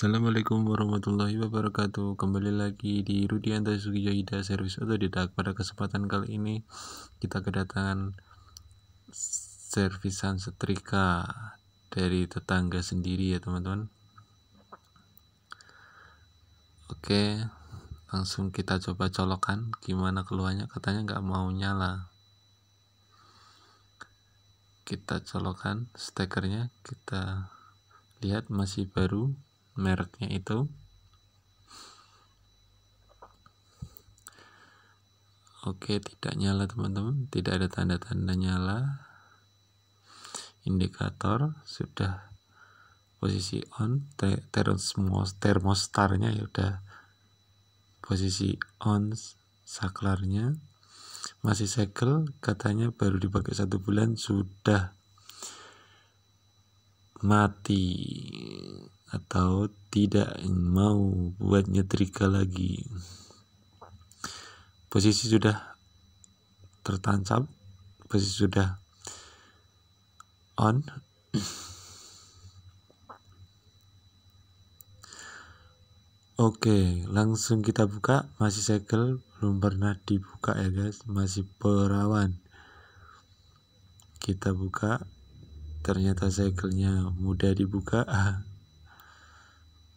Assalamualaikum warahmatullahi wabarakatuh Kembali lagi di Rudianta Sugijoida Service Otodidak Pada kesempatan kali ini kita kedatangan servisan setrika dari tetangga sendiri ya teman-teman Oke langsung kita coba colokan gimana keluarnya katanya nggak mau nyala kita colokan stekernya kita lihat masih baru mereknya itu Oke, tidak nyala teman-teman. Tidak ada tanda-tanda nyala. Indikator sudah posisi on, termostatnya termos termostarnya ya udah posisi on saklarnya masih segel katanya baru dipakai satu bulan sudah mati atau tidak mau buat nyetrika lagi posisi sudah tertancap posisi sudah on Oke, langsung kita buka. Masih segel, belum pernah dibuka ya guys. Masih perawan. Kita buka. Ternyata segelnya mudah dibuka.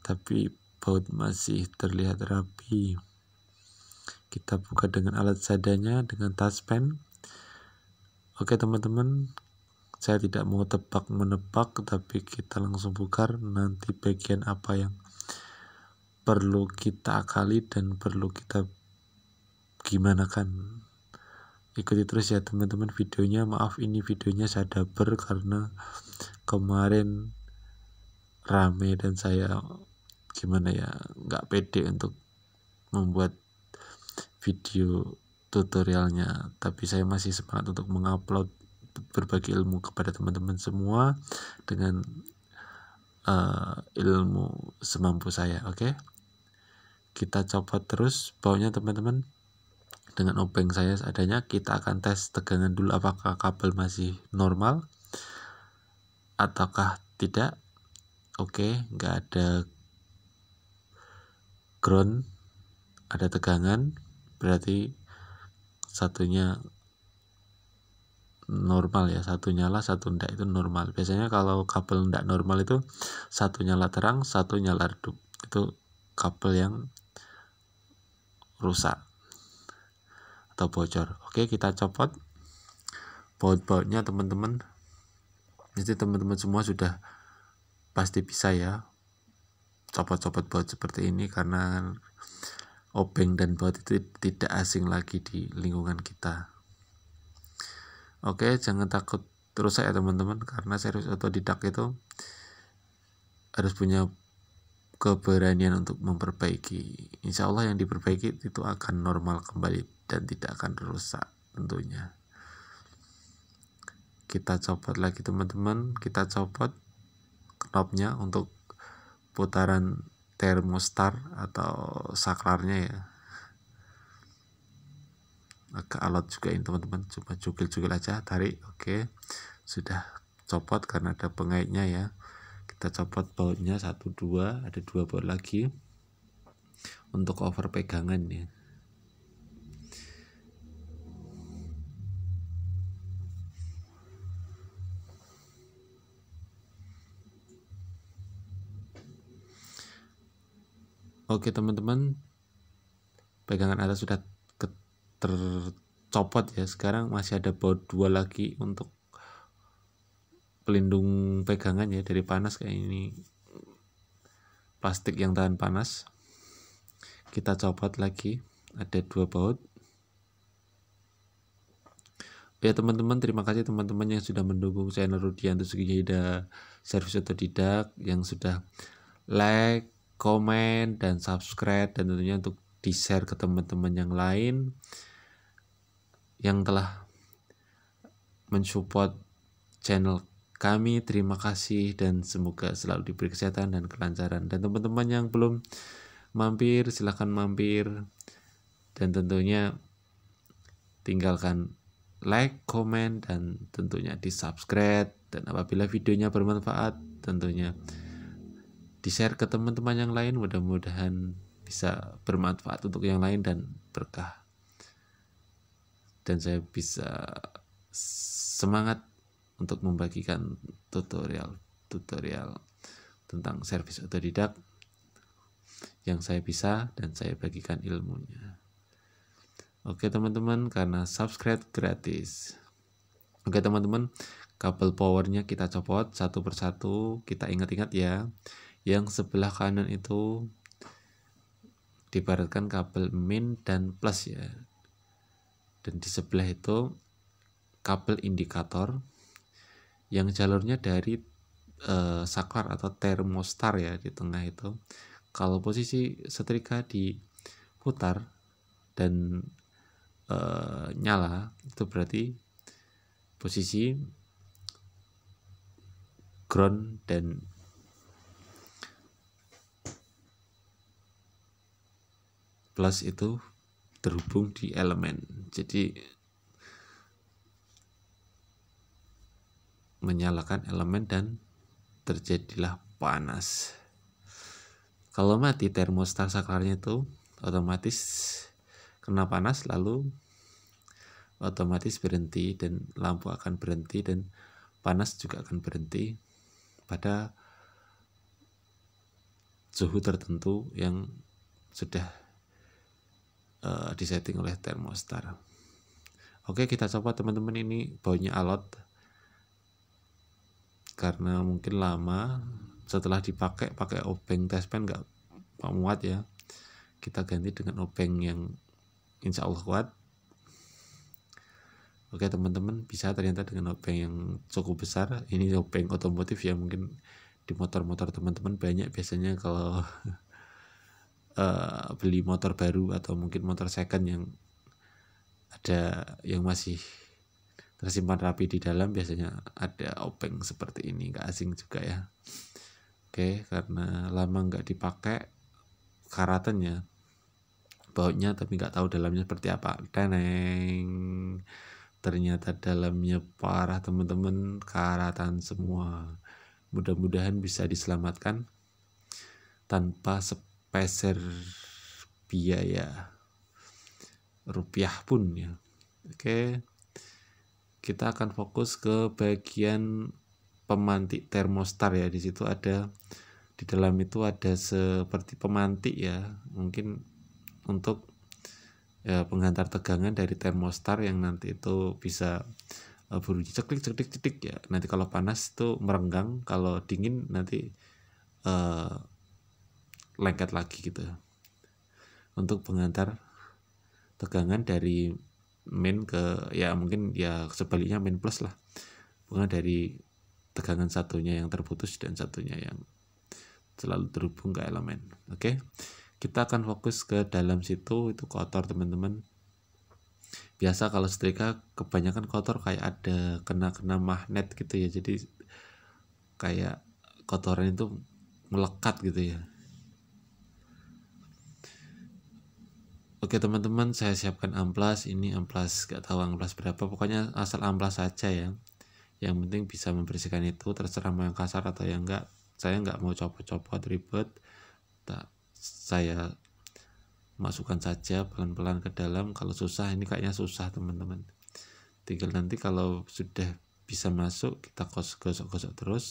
tapi baut masih terlihat rapi. Kita buka dengan alat sadanya dengan taspen. Oke teman-teman, saya tidak mau tebak menebak tapi kita langsung buka nanti bagian apa yang perlu kita akali dan perlu kita gimana kan ikuti terus ya teman-teman videonya maaf ini videonya saya daber karena kemarin rame dan saya gimana ya nggak pede untuk membuat video tutorialnya tapi saya masih semangat untuk mengupload berbagai ilmu kepada teman-teman semua dengan uh, ilmu semampu saya oke okay? kita copot terus baunya teman-teman dengan obeng saya seadanya kita akan tes tegangan dulu apakah kabel masih normal ataukah tidak oke okay, nggak ada ground ada tegangan berarti satunya normal ya satu nyala satu ndak itu normal biasanya kalau kabel ndak normal itu satu nyala terang satu nyala redup itu kabel yang rusak atau bocor oke kita copot baut-bautnya teman-teman jadi teman-teman semua sudah pasti bisa ya copot-copot baut seperti ini karena obeng dan baut itu tidak asing lagi di lingkungan kita oke jangan takut terus saya teman-teman karena serius otodidak itu harus punya keberanian untuk memperbaiki. Insya Allah yang diperbaiki itu akan normal kembali dan tidak akan rusak tentunya. Kita copot lagi teman-teman, kita copot knobnya untuk putaran termostar atau saklarnya ya agak alot juga ini teman-teman cuma cukil-cukil aja tarik oke sudah copot karena ada pengaitnya ya kita copot bautnya satu dua ada dua baut lagi untuk over pegangan ya Oke teman-teman, pegangan atas sudah tercopot ya. Sekarang masih ada baut dua lagi untuk pelindung pegangan ya dari panas kayak ini plastik yang tahan panas kita copot lagi ada dua baut ya teman-teman terima kasih teman-teman yang sudah mendukung channel Rudianto Sugihida Service Otodidak yang sudah like komen dan subscribe dan tentunya untuk di-share ke teman-teman yang lain yang telah mensupport channel kami. Terima kasih dan semoga selalu diberi kesehatan dan kelancaran. Dan teman-teman yang belum mampir silahkan mampir dan tentunya tinggalkan like, komen, dan tentunya di subscribe dan apabila videonya bermanfaat tentunya di share ke teman-teman yang lain mudah-mudahan bisa bermanfaat untuk yang lain dan berkah dan saya bisa semangat untuk membagikan tutorial tutorial tentang servis otodidak yang saya bisa dan saya bagikan ilmunya Oke teman-teman, karena subscribe gratis. Oke teman-teman, kabel powernya kita copot satu persatu. Kita ingat-ingat ya yang sebelah kanan itu dibaratkan kabel min dan plus ya dan di sebelah itu kabel indikator yang jalurnya dari e, saklar atau termostar ya di tengah itu kalau posisi setrika di putar dan e, nyala itu berarti posisi ground dan plus itu terhubung di elemen jadi menyalakan elemen dan terjadilah panas kalau mati termostat saklarnya itu otomatis kena panas lalu otomatis berhenti dan lampu akan berhenti dan panas juga akan berhenti pada suhu tertentu yang sudah uh, disetting oleh thermostat oke kita coba teman-teman ini baunya alot karena mungkin lama setelah dipakai pakai obeng test pen nggak muat ya kita ganti dengan obeng yang insya Allah kuat Oke teman-teman bisa ternyata dengan obeng yang cukup besar ini obeng otomotif ya mungkin di motor-motor teman-teman banyak biasanya kalau uh, beli motor baru atau mungkin motor second yang ada yang masih tersimpan rapi di dalam biasanya ada openg seperti ini nggak asing juga ya oke karena lama nggak dipakai karatannya bautnya tapi nggak tahu dalamnya seperti apa teneng ternyata dalamnya parah teman-teman karatan semua mudah-mudahan bisa diselamatkan tanpa peser biaya rupiah pun ya. Oke. Kita akan fokus ke bagian pemantik termostat ya. Di situ ada di dalam itu ada seperti pemantik ya. Mungkin untuk ya, penghantar tegangan dari termostat yang nanti itu bisa uh, eh, berbunyi ceklik ceklik ceklik ya. Nanti kalau panas itu merenggang, kalau dingin nanti uh, lengket lagi gitu untuk pengantar tegangan dari min ke ya mungkin ya sebaliknya min plus lah bukan dari tegangan satunya yang terputus dan satunya yang selalu terhubung ke elemen oke okay? kita akan fokus ke dalam situ itu kotor teman-teman biasa kalau setrika kebanyakan kotor kayak ada kena-kena magnet gitu ya jadi kayak kotoran itu melekat gitu ya Oke teman-teman, saya siapkan amplas. Ini amplas gak tahu amplas berapa, pokoknya asal amplas saja ya. Yang penting bisa membersihkan itu, terserah mau yang kasar atau yang enggak. Saya enggak mau copot-copot ribet. Tak saya masukkan saja pelan-pelan ke dalam. Kalau susah ini kayaknya susah teman-teman. Tinggal nanti kalau sudah bisa masuk kita gosok-gosok terus.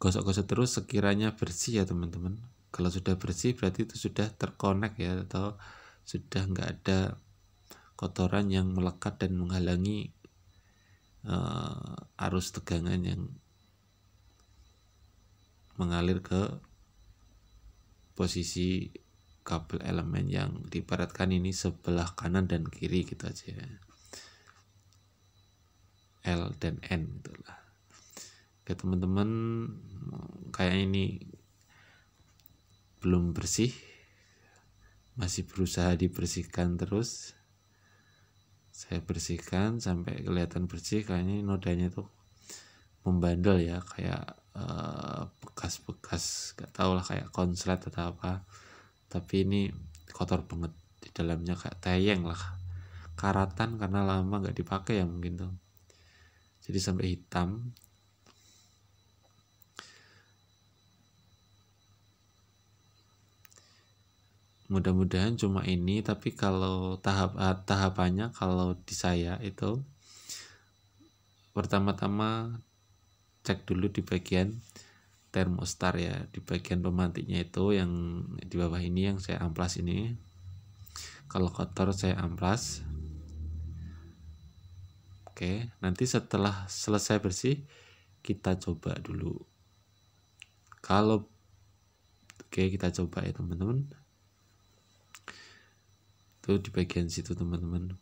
Gosok-gosok terus sekiranya bersih ya teman-teman kalau sudah bersih berarti itu sudah terkonek ya atau sudah nggak ada kotoran yang melekat dan menghalangi uh, arus tegangan yang mengalir ke posisi kabel elemen yang diibaratkan ini sebelah kanan dan kiri gitu aja ya. L dan N gitu lah. oke teman-teman kayak ini belum bersih masih berusaha dibersihkan terus saya bersihkan sampai kelihatan bersih kayaknya nodanya tuh membandel ya kayak eh, bekas-bekas uh, gak tau lah kayak konslet atau apa tapi ini kotor banget di dalamnya kayak tayang lah karatan karena lama gak dipakai ya mungkin tuh jadi sampai hitam mudah-mudahan cuma ini tapi kalau tahap eh, tahapannya kalau di saya itu pertama-tama cek dulu di bagian termostar ya di bagian pemantiknya itu yang di bawah ini yang saya amplas ini kalau kotor saya amplas oke nanti setelah selesai bersih kita coba dulu kalau oke kita coba ya teman-teman itu di bagian situ teman-teman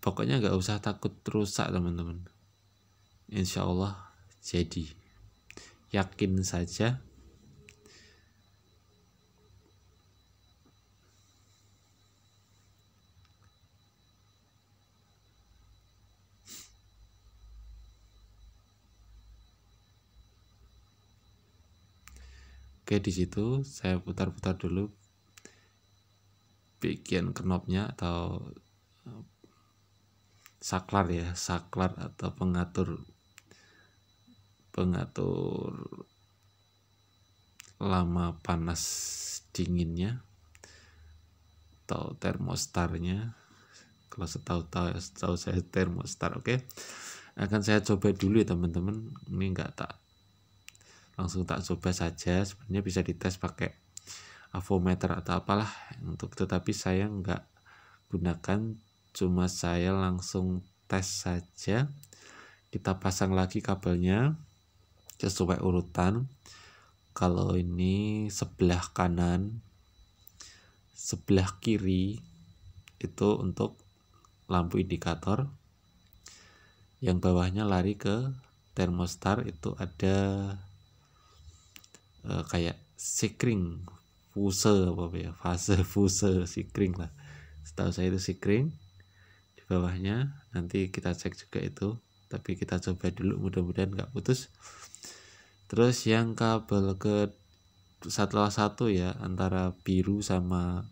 pokoknya nggak usah takut rusak teman-teman insya Allah jadi yakin saja Oke di situ saya putar-putar dulu bikin knopnya atau eh, saklar ya saklar atau pengatur pengatur lama panas dinginnya atau termostarnya kalau setahu tahu setahu saya termostar oke okay? akan saya coba dulu ya teman-teman ini enggak tak langsung tak coba saja sebenarnya bisa dites pakai avometer atau apalah untuk tetapi saya nggak gunakan cuma saya langsung tes saja kita pasang lagi kabelnya sesuai urutan kalau ini sebelah kanan sebelah kiri itu untuk lampu indikator yang bawahnya lari ke termostar itu ada e, kayak sekring fuser apa ya fase si sikring lah setahu saya itu sikring di bawahnya nanti kita cek juga itu tapi kita coba dulu mudah-mudahan nggak putus terus yang kabel ke satu satu ya antara biru sama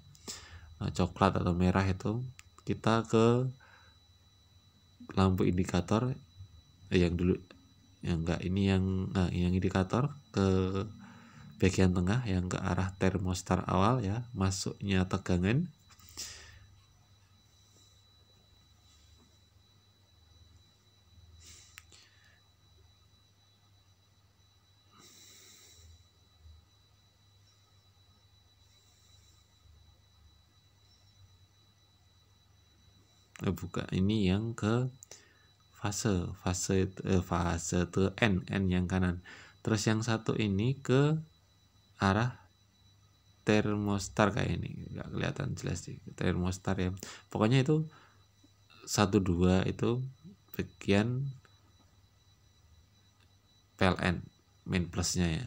eh, coklat atau merah itu kita ke lampu indikator eh, yang dulu yang enggak ini yang nah, yang indikator ke bagian tengah yang ke arah termostar awal ya, masuknya tegangan. buka ini yang ke fase fase eh, fase ke n n yang kanan terus yang satu ini ke arah termostar kayak ini nggak kelihatan jelas sih termostar ya pokoknya itu satu dua itu bagian PLN main plusnya ya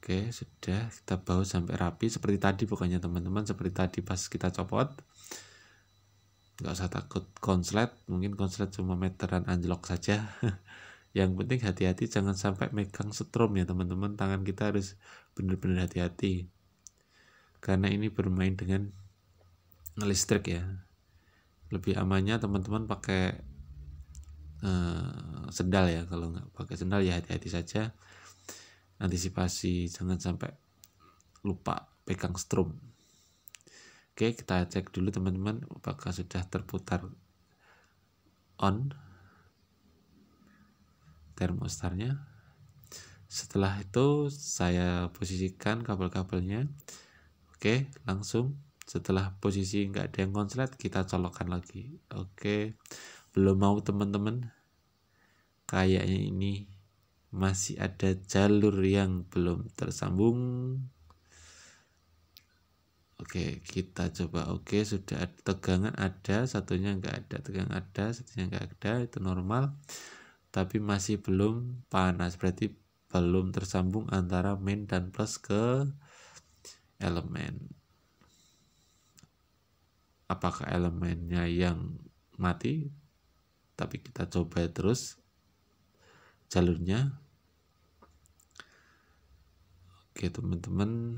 oke sudah kita baut sampai rapi seperti tadi pokoknya teman-teman seperti tadi pas kita copot nggak usah takut konslet mungkin konslet cuma meteran anjlok saja yang penting hati-hati jangan sampai megang setrum ya teman-teman tangan kita harus benar-benar hati-hati karena ini bermain dengan listrik ya lebih amannya teman-teman pakai uh, sendal ya kalau nggak pakai sendal ya hati-hati saja antisipasi jangan sampai lupa pegang strum oke kita cek dulu teman-teman apakah sudah terputar on termostarnya setelah itu saya posisikan kabel-kabelnya oke langsung setelah posisi nggak ada yang konslet kita colokkan lagi oke belum mau teman-teman kayaknya ini masih ada jalur yang belum tersambung oke kita coba oke sudah ada tegangan ada satunya nggak ada tegangan ada satunya nggak ada itu normal tapi masih belum panas berarti belum tersambung antara main dan plus ke elemen apakah elemennya yang mati tapi kita coba terus jalurnya oke teman-teman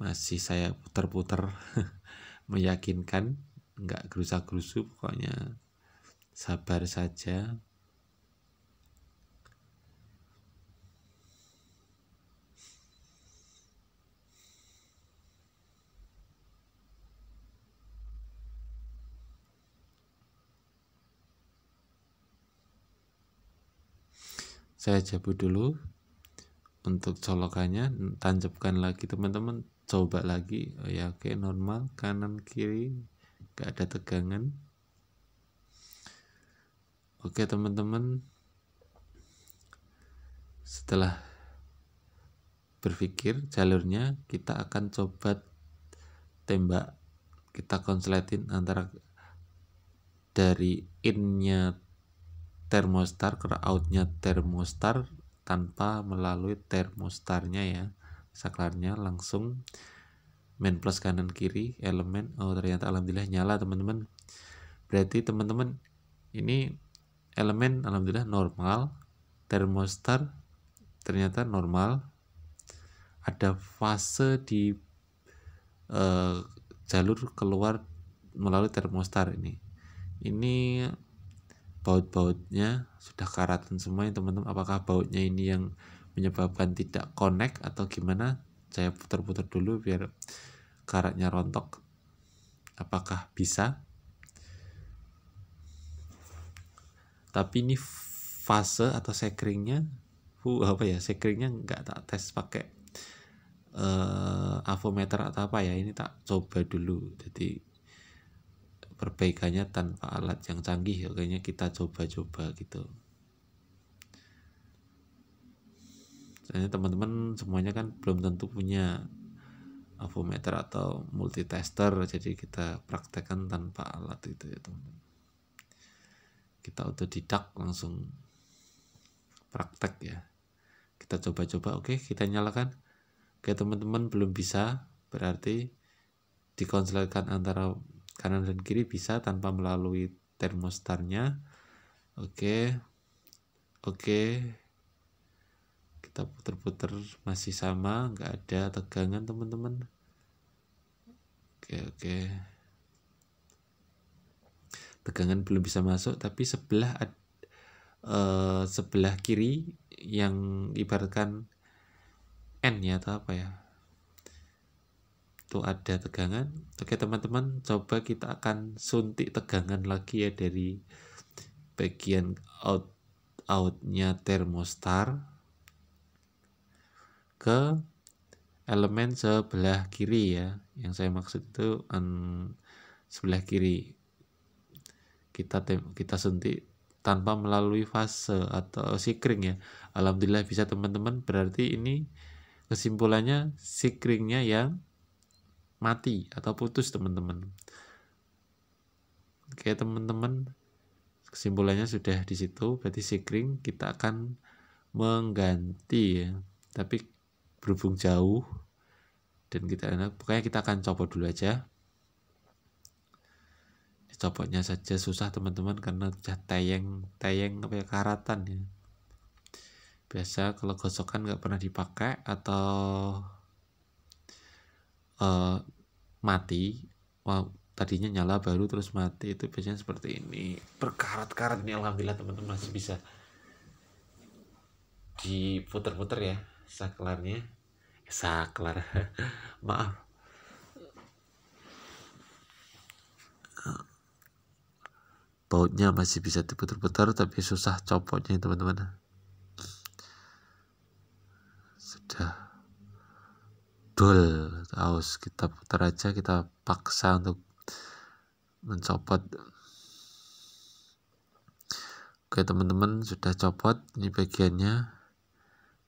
masih saya putar-putar meyakinkan nggak gerusa-gerusu pokoknya sabar saja saya jabu dulu untuk colokannya tancapkan lagi teman-teman coba lagi oh ya oke normal kanan kiri gak ada tegangan oke teman-teman setelah berpikir jalurnya kita akan coba tembak kita konsletin antara dari innya termostar ke outnya termostar tanpa melalui termostarnya ya saklarnya langsung main plus kanan kiri elemen oh ternyata alhamdulillah nyala teman-teman berarti teman-teman ini elemen alhamdulillah normal termostar ternyata normal ada fase di uh, jalur keluar melalui termostar ini ini baut-bautnya sudah karatan semua ya, teman-teman apakah bautnya ini yang menyebabkan tidak connect atau gimana saya putar-putar dulu biar karatnya rontok? Apakah bisa? Tapi ini fase atau sekringnya, uh, apa ya, sekringnya nggak tak tes pakai uh, avometer atau apa ya, ini tak coba dulu. Jadi perbaikannya tanpa alat yang canggih ya kayaknya kita coba-coba gitu soalnya teman-teman semuanya kan belum tentu punya avometer atau multitester jadi kita praktekkan tanpa alat itu ya teman-teman kita otodidak langsung praktek ya kita coba-coba oke kita nyalakan oke teman-teman belum bisa berarti dikonsletkan antara kanan dan kiri bisa tanpa melalui termostarnya oke oke kita puter-puter masih sama nggak ada tegangan teman-teman oke oke tegangan belum bisa masuk tapi sebelah uh, sebelah kiri yang ibaratkan N ya atau apa ya itu ada tegangan oke teman-teman coba kita akan suntik tegangan lagi ya dari bagian out outnya termostar ke elemen sebelah kiri ya yang saya maksud itu um, sebelah kiri kita kita sentik tanpa melalui fase atau sikring ya alhamdulillah bisa teman-teman berarti ini kesimpulannya sikringnya yang mati atau putus teman-teman oke teman-teman kesimpulannya sudah di situ berarti sikring kita akan mengganti ya tapi berhubung jauh dan kita pokoknya kita akan copot dulu aja copotnya saja susah teman-teman karena sudah tayang tayang apa ya karatan ya biasa kalau gosokan nggak pernah dipakai atau uh, mati wow, tadinya nyala baru terus mati itu biasanya seperti ini berkarat-karat ini alhamdulillah teman-teman masih bisa diputer-puter ya saklarnya saklar maaf bautnya masih bisa diputar-putar tapi susah copotnya teman-teman sudah dol aus kita putar aja kita paksa untuk mencopot oke teman-teman sudah copot ini bagiannya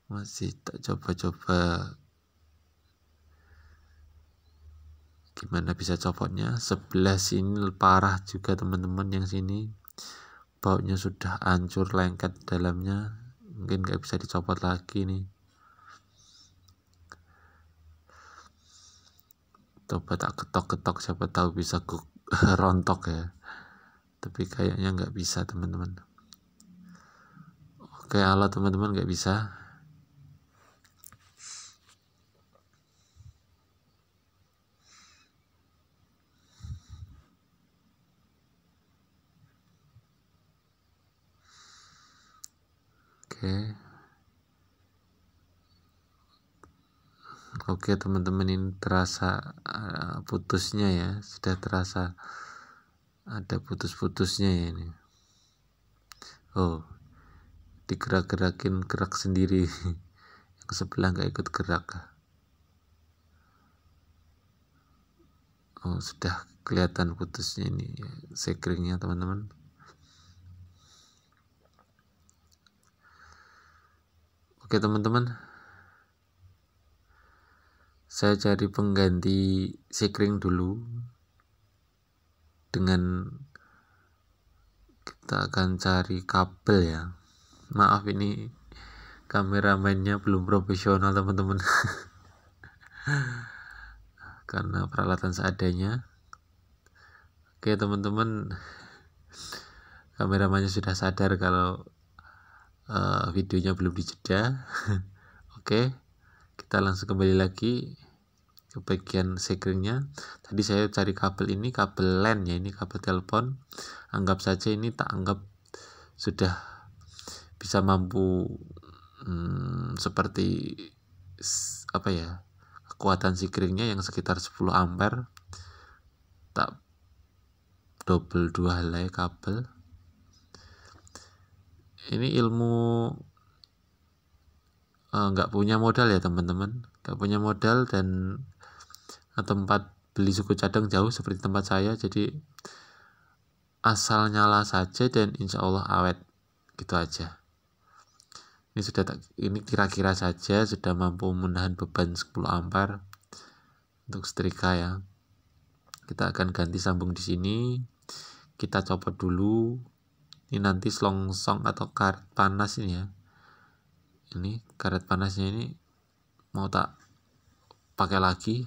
masih tak coba-coba gimana bisa copotnya sebelah sini parah juga teman-teman yang sini bautnya sudah hancur lengket dalamnya mungkin nggak bisa dicopot lagi nih coba tak ketok-ketok siapa tahu bisa rontok ya tapi kayaknya nggak bisa teman-teman oke Allah teman-teman nggak bisa Oke. Oke teman-teman ini terasa eh, putusnya ya, sudah terasa ada putus-putusnya ya ini. Oh, digerak-gerakin gerak sendiri, yang sebelah nggak ikut gerak. Oh sudah kelihatan putusnya ini ya, sekringnya teman-teman. Oke teman-teman Saya cari pengganti sekring dulu Dengan Kita akan cari kabel ya Maaf ini Kameramennya belum profesional teman-teman Karena peralatan seadanya Oke teman-teman Kameramennya sudah sadar kalau uh, videonya belum dijeda oke kita langsung kembali lagi ke bagian screennya tadi saya cari kabel ini kabel LAN ya ini kabel telepon anggap saja ini tak anggap sudah bisa mampu hmm, seperti apa ya kekuatan sikringnya yang sekitar 10 ampere tak double dua helai ya kabel ini ilmu eh, nggak uh, punya modal ya teman-teman nggak punya modal dan eh, tempat beli suku cadang jauh seperti tempat saya jadi asal nyala saja dan insya Allah awet gitu aja ini sudah tak, ini kira-kira saja sudah mampu menahan beban 10 ampere untuk setrika ya kita akan ganti sambung di sini kita copot dulu ini nanti selongsong atau karet panas ini ya ini karet panasnya ini mau tak pakai lagi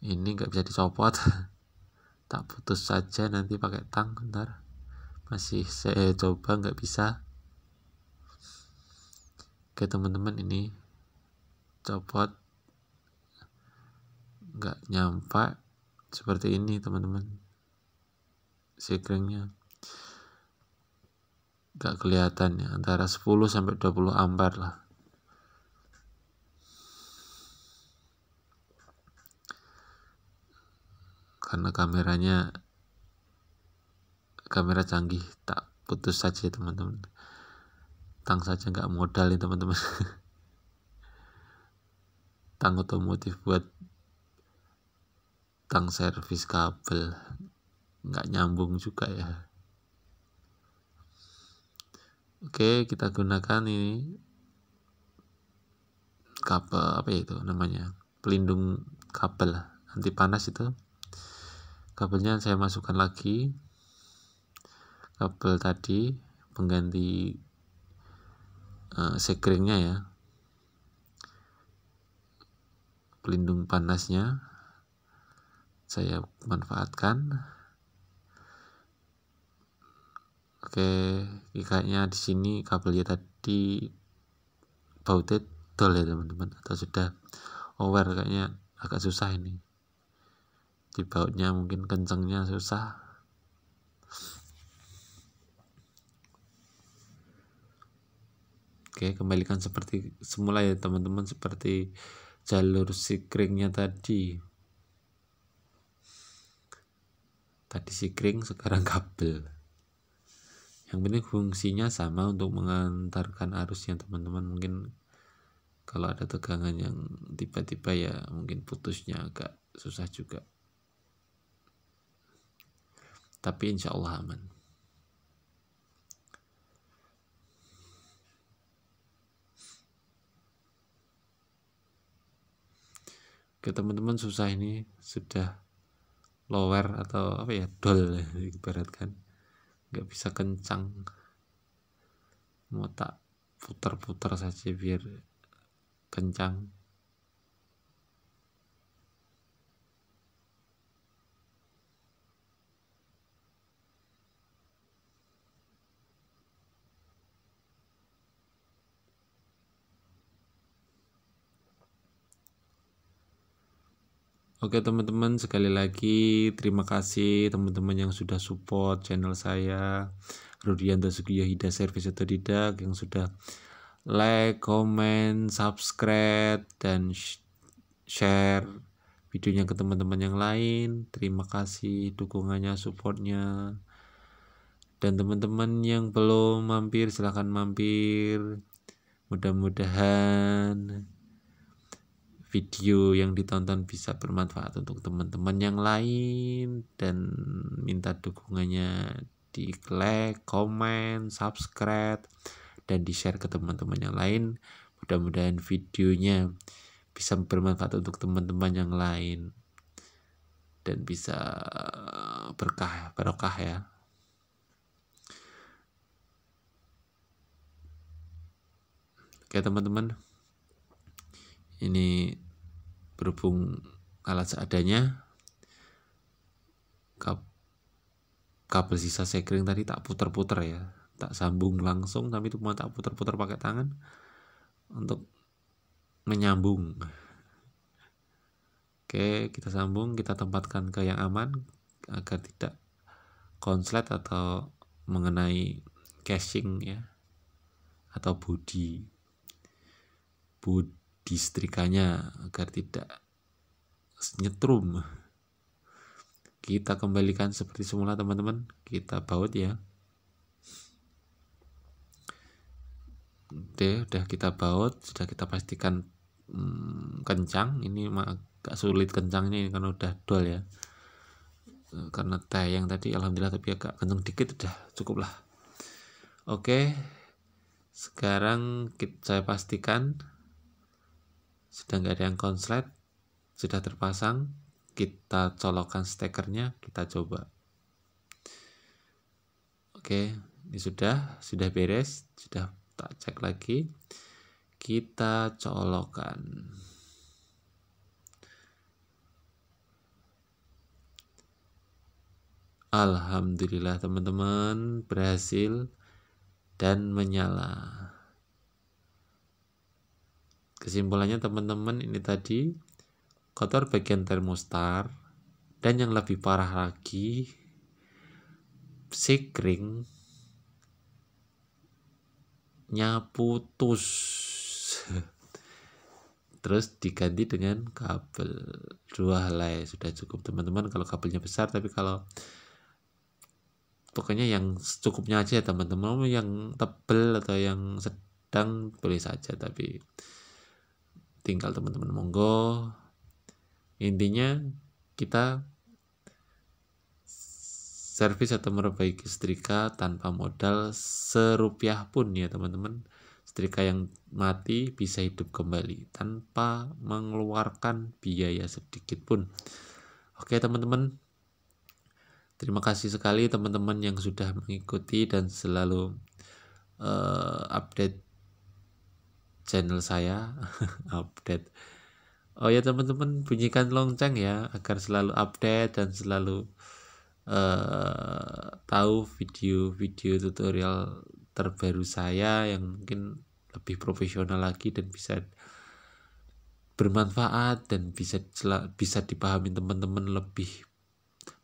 ini nggak bisa dicopot tak putus saja nanti pakai tang bentar masih saya coba nggak bisa oke teman-teman ini copot nggak nyampe seperti ini teman-teman sekringnya keringnya gak kelihatan ya antara 10 sampai 20 ampere lah karena kameranya kamera canggih tak putus saja teman-teman tang saja nggak modal nih teman-teman tang otomotif buat tang servis kabel nggak nyambung juga ya Oke, kita gunakan ini kabel apa ya itu namanya pelindung kabel anti panas itu kabelnya saya masukkan lagi kabel tadi pengganti uh, eh, sekringnya ya pelindung panasnya saya manfaatkan Oke, kayaknya di sini kabelnya tadi bautet dol ya teman-teman atau sudah over kayaknya agak susah ini. Di bautnya mungkin kencengnya susah. Oke, kembalikan seperti semula ya teman-teman seperti jalur sikringnya tadi. Tadi sikring, sekarang kabel yang penting fungsinya sama untuk mengantarkan arusnya teman-teman mungkin kalau ada tegangan yang tiba-tiba ya mungkin putusnya agak susah juga tapi insya Allah aman Oke teman-teman susah ini sudah lower atau apa ya dol ibaratkan nggak bisa kencang mau tak putar-putar saja biar kencang Oke teman-teman sekali lagi terima kasih teman-teman yang sudah support channel saya Rudianto Sugiyo Service atau tidak yang sudah like, comment, subscribe dan share videonya ke teman-teman yang lain terima kasih dukungannya supportnya dan teman-teman yang belum mampir silahkan mampir mudah-mudahan video yang ditonton bisa bermanfaat untuk teman-teman yang lain dan minta dukungannya di like, komen, subscribe dan di share ke teman-teman yang lain mudah-mudahan videonya bisa bermanfaat untuk teman-teman yang lain dan bisa eh, berkah barokah ya oke teman-teman ini berhubung alat seadanya kabel sisa sekring tadi tak puter-puter ya tak sambung langsung tapi cuma tak puter-puter pakai tangan untuk menyambung oke kita sambung kita tempatkan ke yang aman agar tidak konslet atau mengenai casing ya atau body body distrikanya agar tidak nyetrum kita kembalikan seperti semula teman-teman kita baut ya Oke, udah kita baut sudah kita pastikan hmm, kencang ini agak sulit kencangnya ini karena udah dol ya e, karena tayang tadi alhamdulillah tapi agak kencang dikit udah cukup lah oke sekarang kita, pastikan sudah nggak ada yang konslet sudah terpasang kita colokkan stekernya kita coba oke ini sudah sudah beres sudah tak cek lagi kita colokkan Alhamdulillah teman-teman berhasil dan menyala Kesimpulannya teman-teman ini tadi kotor bagian termostar dan yang lebih parah lagi nyapu putus terus diganti dengan kabel dua helai ya, sudah cukup teman-teman kalau kabelnya besar tapi kalau pokoknya yang cukupnya aja teman-teman yang tebel atau yang sedang boleh saja tapi tinggal teman-teman monggo intinya kita servis atau merbaiki setrika tanpa modal serupiah pun ya teman-teman setrika yang mati bisa hidup kembali tanpa mengeluarkan biaya sedikit pun oke teman-teman terima kasih sekali teman-teman yang sudah mengikuti dan selalu uh, update channel saya update oh ya teman-teman bunyikan lonceng ya agar selalu update dan selalu uh, tahu video-video tutorial terbaru saya yang mungkin lebih profesional lagi dan bisa bermanfaat dan bisa bisa dipahami teman-teman lebih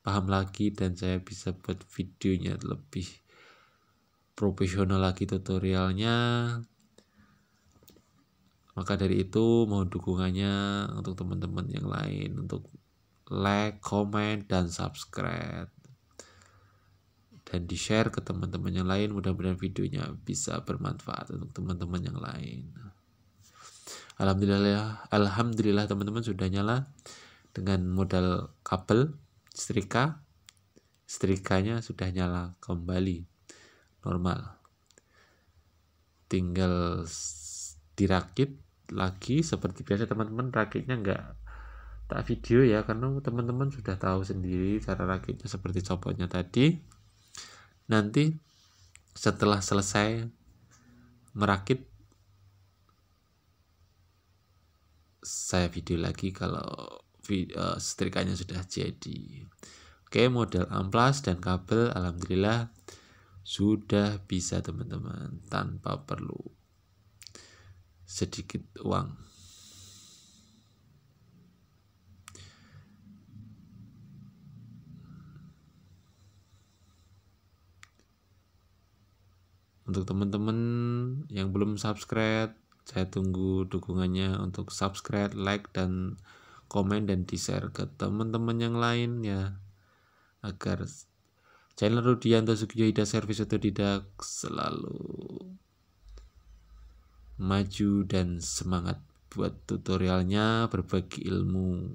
paham lagi dan saya bisa buat videonya lebih profesional lagi tutorialnya maka dari itu mau dukungannya untuk teman-teman yang lain untuk like, comment, dan subscribe. Dan di-share ke teman-teman yang lain, mudah-mudahan videonya bisa bermanfaat untuk teman-teman yang lain. Alhamdulillah, alhamdulillah teman-teman sudah nyala dengan modal kabel setrika. Setrikanya sudah nyala kembali normal. Tinggal dirakit lagi seperti biasa teman-teman rakitnya nggak tak video ya karena teman-teman sudah tahu sendiri cara rakitnya seperti copotnya tadi nanti setelah selesai merakit saya video lagi kalau video, eh, setrikanya sudah jadi oke model amplas dan kabel alhamdulillah sudah bisa teman-teman tanpa perlu sedikit uang. Untuk teman-teman yang belum subscribe, saya tunggu dukungannya untuk subscribe, like, dan komen dan di-share ke teman-teman yang lain ya agar channel Rudianto Ida Service atau tidak selalu maju dan semangat buat tutorialnya berbagi ilmu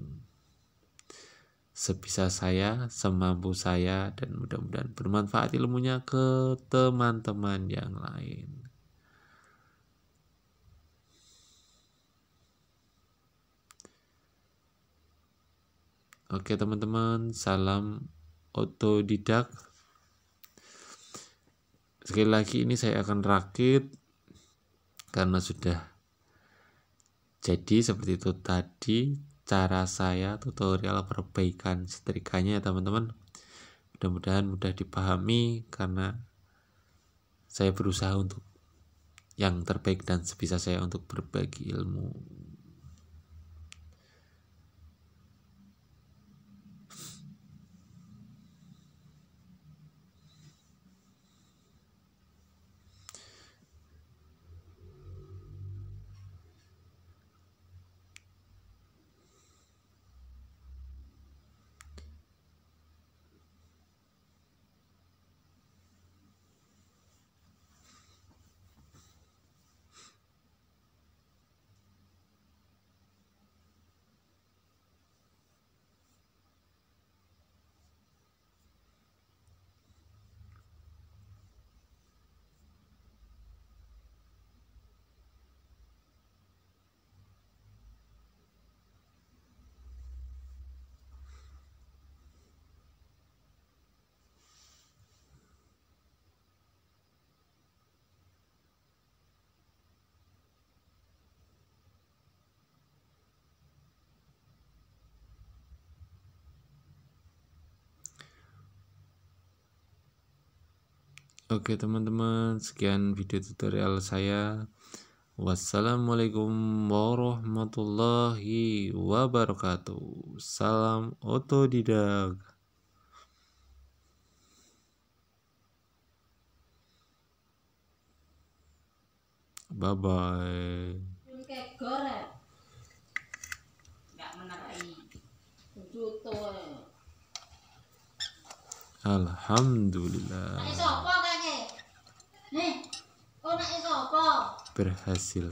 sebisa saya, semampu saya dan mudah-mudahan bermanfaat ilmunya ke teman-teman yang lain. Oke teman-teman, salam otodidak. Sekali lagi ini saya akan rakit karena sudah jadi seperti itu tadi cara saya tutorial perbaikan setrikanya ya teman-teman mudah-mudahan mudah dipahami karena saya berusaha untuk yang terbaik dan sebisa saya untuk berbagi ilmu Oke teman-teman, sekian video tutorial saya. Wassalamualaikum warahmatullahi wabarakatuh. Salam otodidak. Bye bye. Alhamdulillah. Nih, kok nak iso apa? Berhasil.